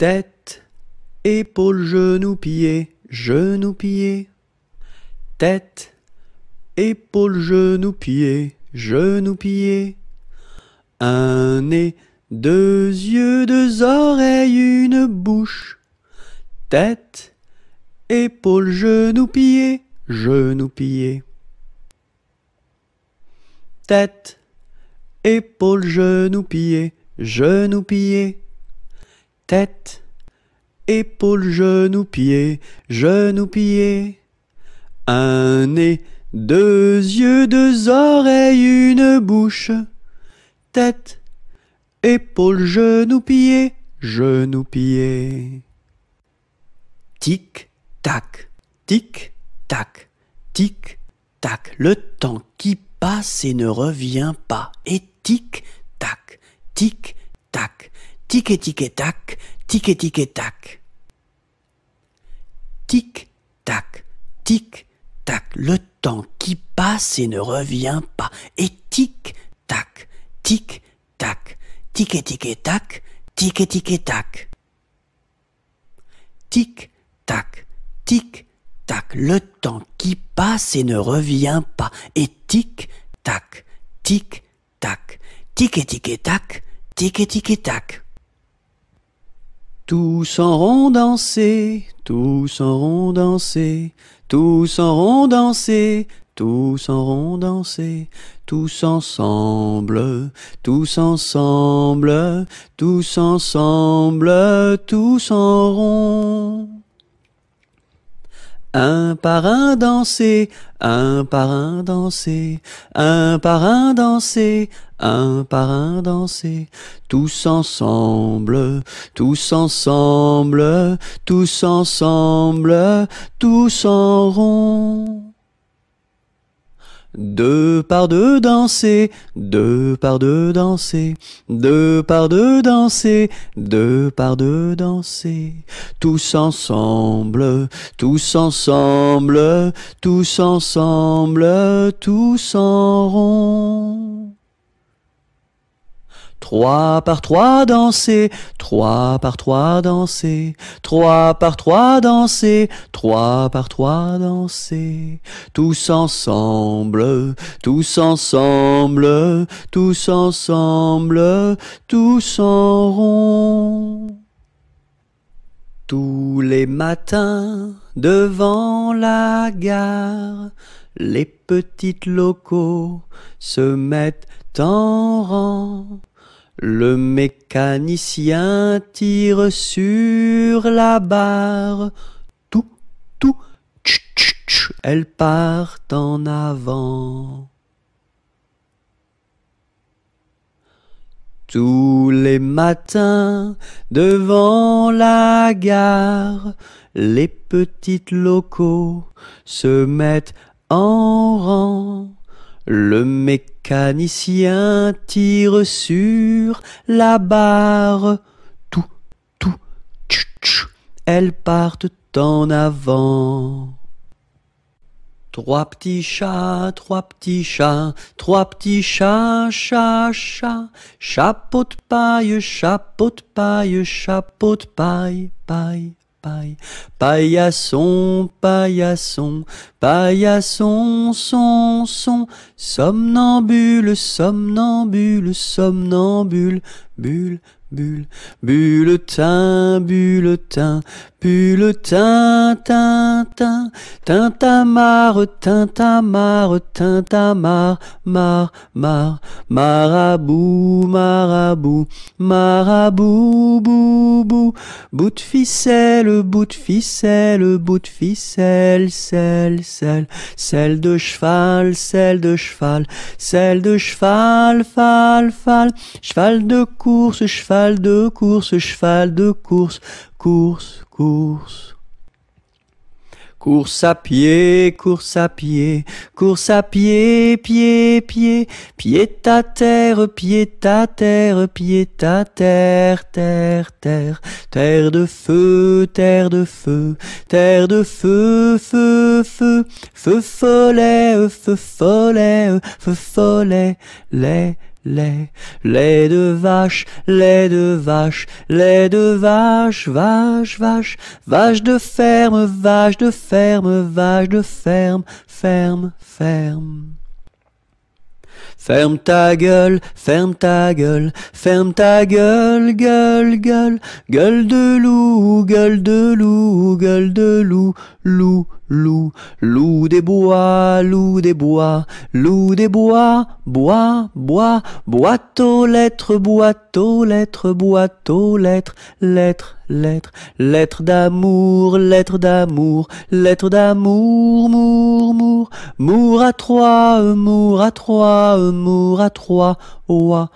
Tête, épaule, genou, pied, genou, pied. Tête, épaule, genou, pied, genou, pied. Un nez, deux yeux, deux oreilles, une bouche. Tête, épaule, genou, pied, genou, pied. Tête, épaule, genou, pied, genou, pied tête, épaule, genou, pied, genou, pied. Un nez, deux yeux, deux oreilles, une bouche. Tête, épaule, genou, pied, genou, pied. Tic, tac, tic, tac, tic, tac. Le temps qui passe et ne revient pas. Et tic, tac, tic, tac tic et tac, tic et tac. Tic, tac, tic, tac. Le temps qui passe et ne revient pas. Et tic, tac, tic, tac, tic et tic et tac, tic et tac. Tic, tac, tic, tac. Le temps qui passe et ne revient pas. Et tic, tac, tic, tac, tic et tic et tac, tic et tic tac. Tous en rond danser, tous en rond danser, tous en rond danser, tous en rond danser, tous ensemble, tous ensemble, tous ensemble, tous en rond. Un par un danser, un par un danser, un par un danser, un par un danser. Tous ensemble, tous ensemble, tous ensemble, tous en rond. Deux par deux danser, deux par deux danser, deux par deux danser, deux par deux danser. Tous ensemble, tous ensemble, tous ensemble, tous en rond. Trois par trois danser, trois par trois danser, trois par trois danser, trois par trois danser. Tous ensemble, tous ensemble, tous ensemble, tous en rond. Tous les matins, devant la gare, les petites locaux se mettent en rang. Le mécanicien tire sur la barre. Tout, tout, tch, tch, elle part en avant. Tous les matins, devant la gare, les petites locaux se mettent en rang. Le mécanicien tire sur la barre. Tout, tout, tch, Elles partent en avant. Trois petits chats, trois petits chats, trois petits chats, chats, chats, chapeau de paille, chapeau de paille, chapeau de paille, paille paille. Paillasson, paillasson, paillasson, son, son, somnambule, somnambule, somnambule, bulle, bulle, bulletin, bulletin, Pull tintin, tin tintamarre, tintamar mar, mar, marabout, marabout, marabout, bou, bou, bout de ficelle, bout de ficelle, bout de ficelle, celle, celle, celle de cheval, celle de cheval, celle de cheval, fal, fal, cheval de course, cheval de course, cheval de course, course, course. Course à pied, course à pied, course à pied, pied, pied, pied à terre, pied à terre, pied à terre, terre, terre, terre de feu, terre de feu, terre de feu, feu, feu, feu follet, feu follet, feu follet, lait, lait, lait de vache, lait de vache, lait de vache, vache, vache, vache de ferme, vache de ferme, vache de ferme, ferme, ferme. Ferme ta gueule, ferme ta gueule, ferme ta gueule, gueule, gueule, gueule de loup, gueule de loup, gueule de loup, loup, loup, loup des bois, loup des bois, loup des bois, bois, bois, boîte aux lettres, boîte aux lettres, boîte aux lettres, lettres, lettres, lettres d'amour, lettres d'amour, lettres d'amour, mour, mour, mour à trois, mour à trois, mour à trois, oua,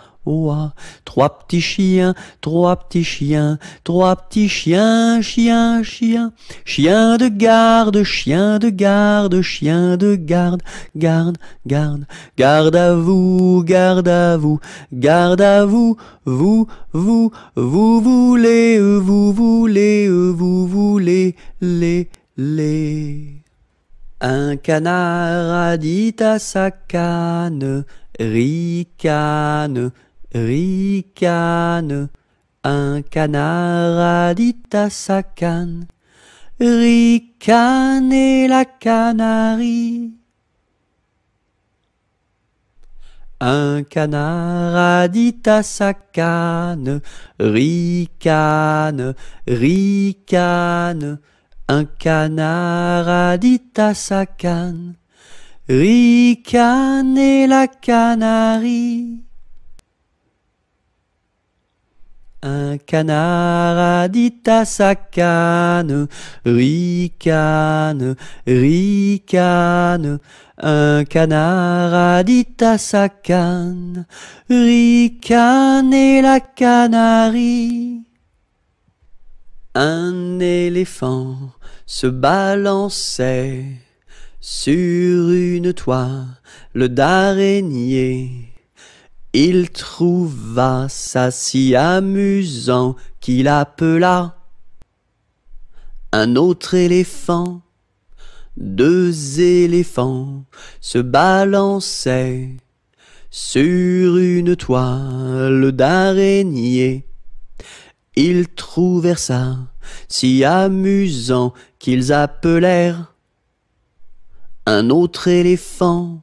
trois petits chiens, trois petits chiens, trois petits chiens, chiens, chiens, Chien de garde, chien de garde, chien de garde, garde, garde, garde à vous, garde à vous, garde à vous, vous, vous, vous voulez, vous voulez, vous voulez, les, les. Un canard a dit à sa canne, ricane, Ricane, un canard a dit à sa canne, Ricane et la canarie. Un canard a dit à sa canne, Ricane, ricane. Un canard a dit à sa canne, Ricane et la canarie. Un canard a dit à sa canne, ricane, ricane. Un canard a dit à sa canne, ricane et la canarie. Un éléphant se balançait sur une toile d'araignée. Il trouva ça si amusant qu'il appela un autre éléphant. Deux éléphants se balançaient sur une toile d'araignée. Ils trouvèrent ça si amusant qu'ils appelèrent un autre éléphant.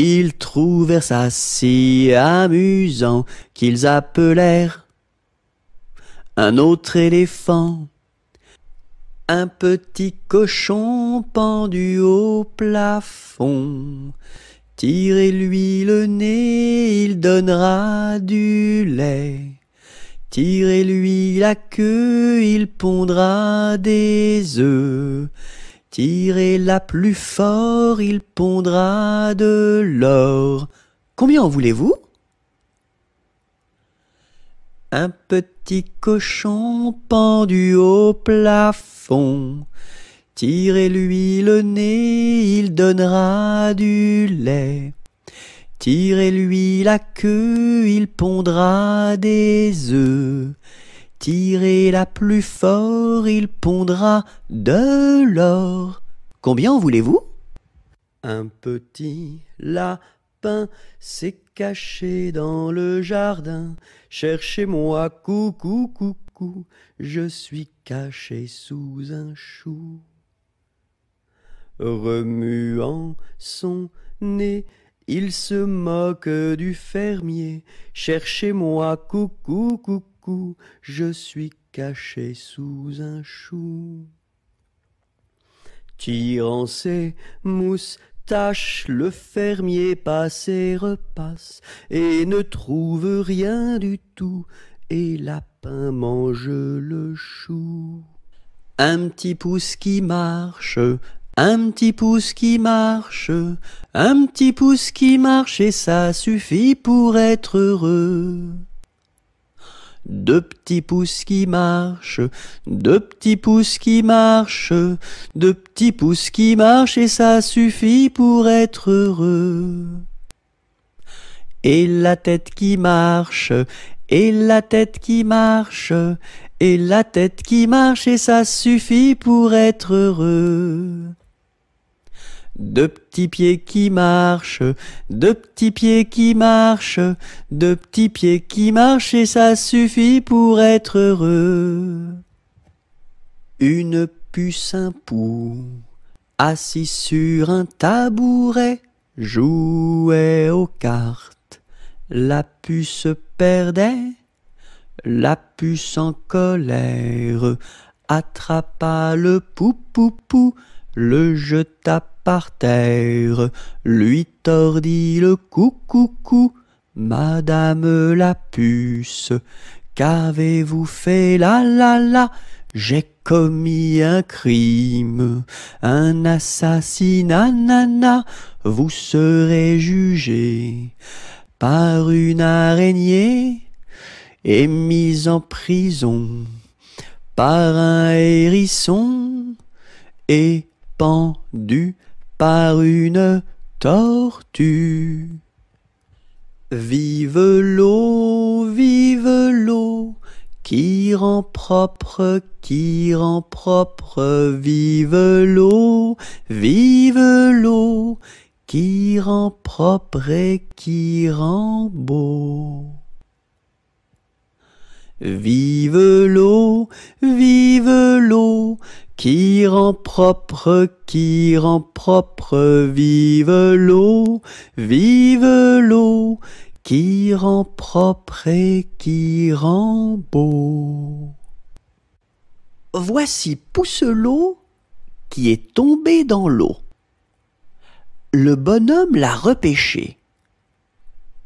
Ils trouvèrent ça si amusant qu'ils appelèrent un autre éléphant. Un petit cochon pendu au plafond. Tirez-lui le nez, il donnera du lait. Tirez-lui la queue, il pondra des œufs. Tirez la plus fort, il pondra de l'or. Combien en voulez-vous Un petit cochon pendu au plafond. Tirez-lui le nez, il donnera du lait. Tirez-lui la queue, il pondra des œufs. Tirez la plus fort, il pondra de l'or. Combien en voulez-vous Un petit lapin s'est caché dans le jardin. Cherchez-moi, coucou, coucou, je suis caché sous un chou. Remuant son nez, il se moque du fermier. Cherchez-moi, coucou, coucou je suis caché sous un chou. Tirant ses mousse tâche le fermier passe et repasse, et ne trouve rien du tout, et lapin mange le chou. Un petit pouce qui marche, un petit pouce qui marche, un petit pouce qui marche, et ça suffit pour être heureux. Deux petits pouces qui marchent, deux petits pouces qui marchent, deux petits pouces qui marchent et ça suffit pour être heureux. Et la tête qui marche, et la tête qui marche, et la tête qui marche et ça suffit pour être heureux. Deux petits pieds qui marchent, deux petits pieds qui marchent, deux petits pieds qui marchent et ça suffit pour être heureux. Une puce un pou, assis sur un tabouret, jouait aux cartes. La puce perdait, la puce en colère attrapa le pou pou pou, le jeta par terre, lui tordit le cou cou cou. Madame la puce, qu'avez-vous fait là là là J'ai commis un crime, un assassinat nana, vous serez jugé par une araignée et mise en prison par un hérisson et pendu par une tortue. Vive l'eau, vive l'eau, qui rend propre, qui rend propre, vive l'eau, vive l'eau, qui rend propre et qui rend beau. Vive l'eau, vive l'eau, qui rend propre, qui rend propre, vive l'eau, vive l'eau, qui rend propre et qui rend beau. Voici Pousselot qui est tombé dans l'eau. Le bonhomme l'a repêché.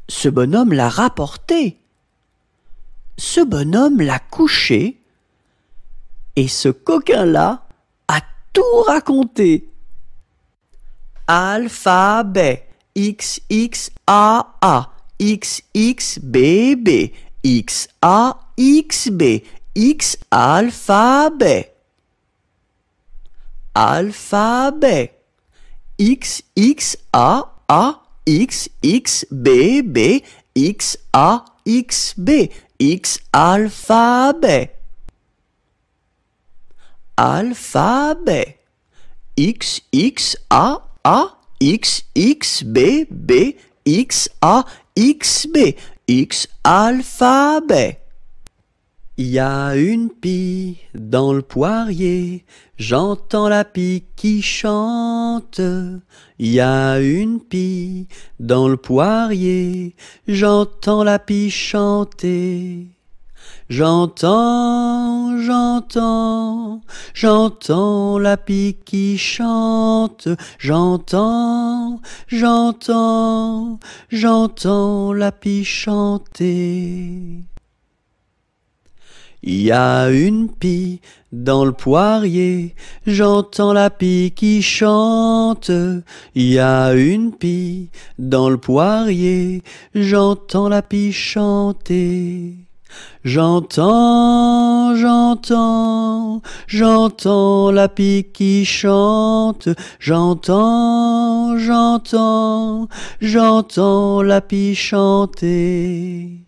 Ce bonhomme l'a rapporté. Ce bonhomme l'a couché. Et ce coquin-là tout raconté. Alphabet x a a, X alphabet alphabet XXAA x xB X alphabet alphabet. X, X, A, A, X, X, B, B, X, A, X, B, X, alphabet. Il y a une pie dans le poirier, j'entends la pie qui chante. Il y a une pie dans le poirier, j'entends la pie chanter. J'entends, j'entends, j'entends la pie qui chante, j'entends, j'entends, j'entends la pie chanter. Il y a une pie dans le poirier, j'entends la pie qui chante. Il y a une pie dans le poirier, j'entends la pie chanter. J'entends, j'entends, j'entends la pie qui chante, j'entends, j'entends, j'entends la pie chanter.